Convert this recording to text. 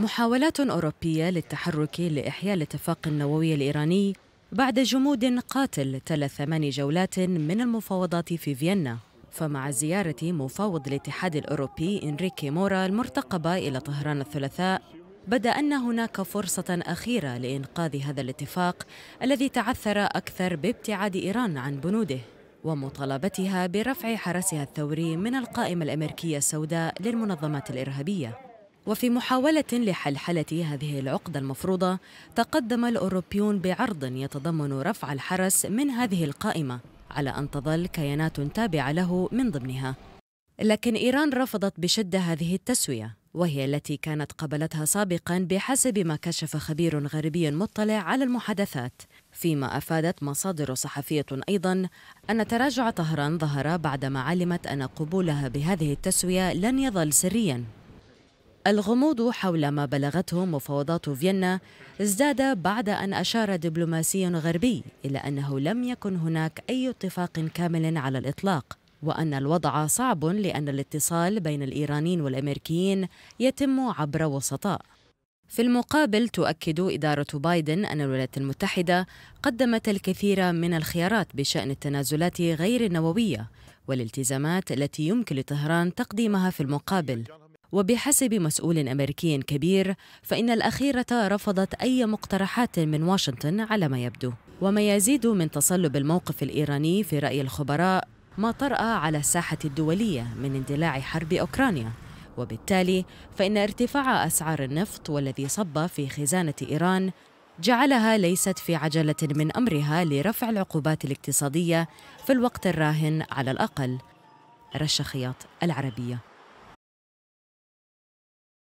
محاولات أوروبية للتحرك لإحياء الاتفاق النووي الإيراني بعد جمود قاتل تلا ثمان جولات من المفاوضات في فيينا فمع زيارة مفاوض الاتحاد الأوروبي إنريكي مورا المرتقبة إلى طهران الثلاثاء بدا ان هناك فرصه اخيره لانقاذ هذا الاتفاق الذي تعثر اكثر بابتعاد ايران عن بنوده ومطالبتها برفع حرسها الثوري من القائمه الامريكيه السوداء للمنظمات الارهابيه وفي محاولة لحلحلة هذه العقدة المفروضة تقدم الأوروبيون بعرض يتضمن رفع الحرس من هذه القائمة على أن تظل كيانات تابعة له من ضمنها لكن إيران رفضت بشدة هذه التسوية وهي التي كانت قبلتها سابقا بحسب ما كشف خبير غربي مطلع على المحادثات فيما افادت مصادر صحفيه ايضا ان تراجع طهران ظهر بعدما علمت ان قبولها بهذه التسويه لن يظل سريا الغموض حول ما بلغته مفاوضات فيينا ازداد بعد أن أشار دبلوماسي غربي إلى أنه لم يكن هناك أي اتفاق كامل على الإطلاق وأن الوضع صعب لأن الاتصال بين الإيرانيين والأمريكيين يتم عبر وسطاء في المقابل تؤكد إدارة بايدن أن الولايات المتحدة قدمت الكثير من الخيارات بشأن التنازلات غير النووية والالتزامات التي يمكن لطهران تقديمها في المقابل وبحسب مسؤول أمريكي كبير فإن الأخيرة رفضت أي مقترحات من واشنطن على ما يبدو وما يزيد من تصلب الموقف الإيراني في رأي الخبراء ما طرأ على الساحة الدولية من اندلاع حرب أوكرانيا وبالتالي فإن ارتفاع أسعار النفط والذي صب في خزانة إيران جعلها ليست في عجلة من أمرها لرفع العقوبات الاقتصادية في الوقت الراهن على الأقل رشا خياط العربيه